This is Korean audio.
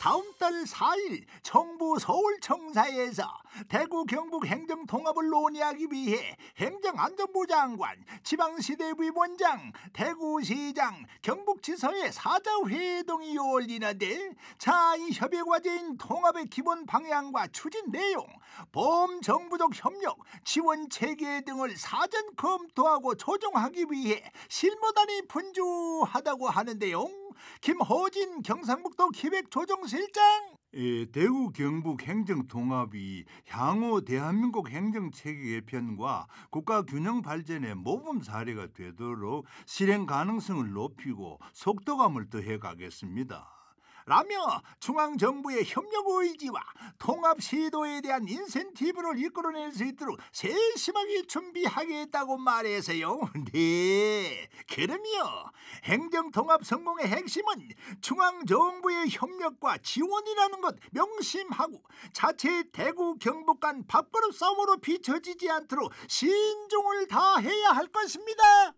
다음 달 4일 정부 서울청사에서 대구 경북 행정 통합을 논의하기 위해 행정안전부 장관, 지방시대위 원장, 대구시장, 경북지사의 사자회동이 열리는데 자 이 협의 과제인 통합의 기본 방향과 추진 내용, 범정부적 협력, 지원 체계 등을 사전 검토하고 조정하기 위해 실무단이 분주하다고 하는데요. 김호진 경상북도 기획조정실장. 예, 대구 경북 행정 통합이 향후 대한민국 행정 체계 개편과 국가 균형 발전의 모범 사례가 되도록 실행 가능성을 높이고 속도감을 더해 가겠습니다. 라며 중앙정부의 협력 의지와 통합 시도에 대한 인센티브를 이끌어낼 수 있도록 세심하게 준비하겠다고 말해서요. 네, 그럼요. 행정통합 성공의 핵심은 중앙정부의 협력과 지원이라는 것 명심하고 자체 대구 경북 간 밥그릇 싸움으로 비춰지지 않도록 신중을 다해야 할 것입니다.